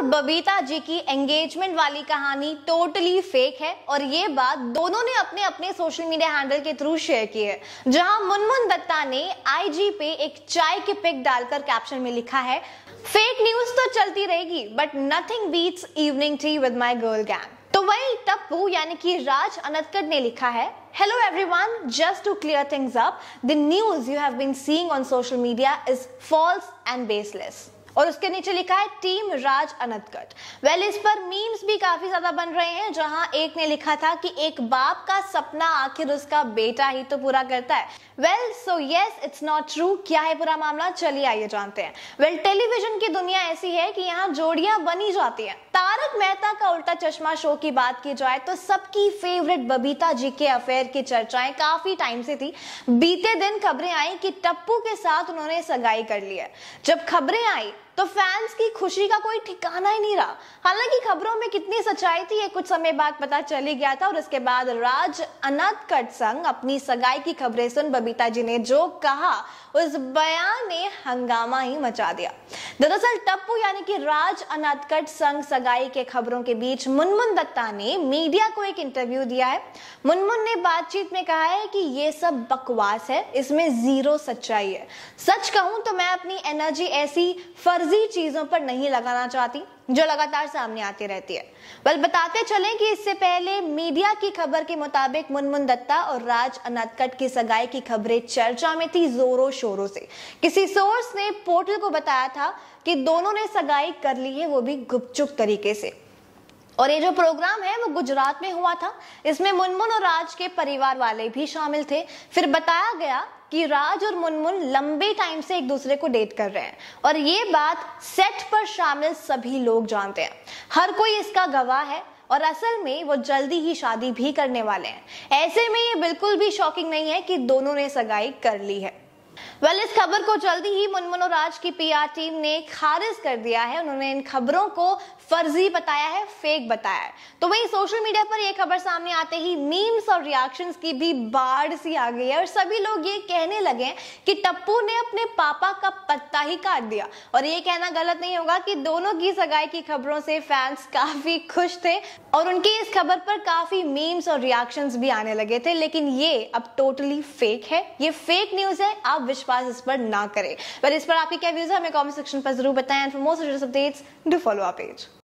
और बबीता जी की एंगेजमेंट वाली कहानी टोटली फेक है और ये बात दोनों ने अपने अपने सोशल मीडिया हैंडल के थ्रू शेयर की है जहां मुनमुन दत्ता ने आईजी पे एक चाय की पिक डालकर कैप्शन में लिखा है फेक न्यूज तो चलती रहेगी but nothing beats evening tea with my girl gang तो वही टप्पू यानी कि राज अनतकट ने लिखा है hello everyone just to clear things up the news you have been seeing on social media is false and baseless और उसके नीचे लिखा है टीम राज अनंतगढ़ वेल इस पर मीम्स भी काफी ज्यादा बन रहे हैं जहां एक ने लिखा था कि एक बाप का सपना आखिर उसका बेटा ही तो पूरा करता है well so yes it's not true क्या है पूरा मामला चलिए आइए जानते हैं वेल well, टेलीविजन की दुनिया ऐसी है कि यहाँ जोड़िया बनी जाती है तारक मेहता का उल्टा चश्मा शो की बात की जाए तो सबकी फेवरेट बबीता जी के अफेयर की चर्चाएं काफी टाइम से थी बीते दिन खबरें आई कि टप्पू के साथ उन्होंने सगाई कर ली है जब खबरें आई तो फैंस की खुशी का कोई ठिकाना ही नहीं रहा हालांकि खबरों में कितनी सच्चाई थी ये कुछ समय बाद पता चली गया था और इसके बाद राज अनंत कट अपनी सगाई की खबरें सुन बबीता जी ने जो कहा उस बयान ने हंगामा ही मचा दिया दरअसल टप्पू यानी कि राज अनाथकट संघ सगाई के खबरों के बीच मुनमुन दत्ता ने मीडिया को एक इंटरव्यू दिया है मुनमुन ने बातचीत में कहा है कि ये सब बकवास है इसमें जीरो सच्चाई है सच कहूं तो मैं अपनी एनर्जी ऐसी फर्जी चीजों पर नहीं लगाना चाहती जो लगातार सामने आती रहती है बल बताते चलें कि इससे पहले मीडिया की खबर के मुताबिक मुनमुन दत्ता और राज अनाथकट की सगाई की खबरें चर्चा में थी जोरों शोरों से किसी सोर्स ने पोर्टल को बताया था कि दोनों ने सगाई कर ली है वो भी गुपचुप तरीके से और ये जो प्रोग्राम है वो गुजरात में हुआ था इसमें मुनमुन और राज के परिवार वाले भी शामिल थे फिर बताया गया कि राज और मुनमुन लंबे टाइम से एक दूसरे को डेट कर रहे हैं और ये बात सेट पर शामिल सभी लोग जानते हैं हर कोई इसका गवाह है और असल में वो जल्दी ही शादी भी करने वाले हैं ऐसे में ये बिल्कुल भी शॉकिंग नहीं है कि दोनों ने सगाई कर ली है वेल well, इस खबर को जल्दी ही मुनमुन और राज की पीआर टीम ने खारिज कर दिया है उन्होंने इन खबरों को फर्जी बताया है फेक बताया है तो वहीं सोशल मीडिया पर यह खबर सामने आते ही मीम्स और रिएक्शंस की भी बाढ़ सी आ गई है और सभी लोग ये कहने लगे कि टप्पू ने अपने पापा का पत्ता ही काट दिया और ये कहना गलत नहीं होगा कि दोनों की सगाई की खबरों से फैंस काफी खुश थे और उनकी इस खबर पर काफी मीम्स और रिएक्शंस भी आने लगे थे लेकिन ये अब टोटली फेक है ये फेक न्यूज है आप विश्वास इस पर ना करें पर इस पर आपके क्या व्यूज है हमें कॉमेंट सेक्शन पर जरूर बताएं and for most updates do follow our page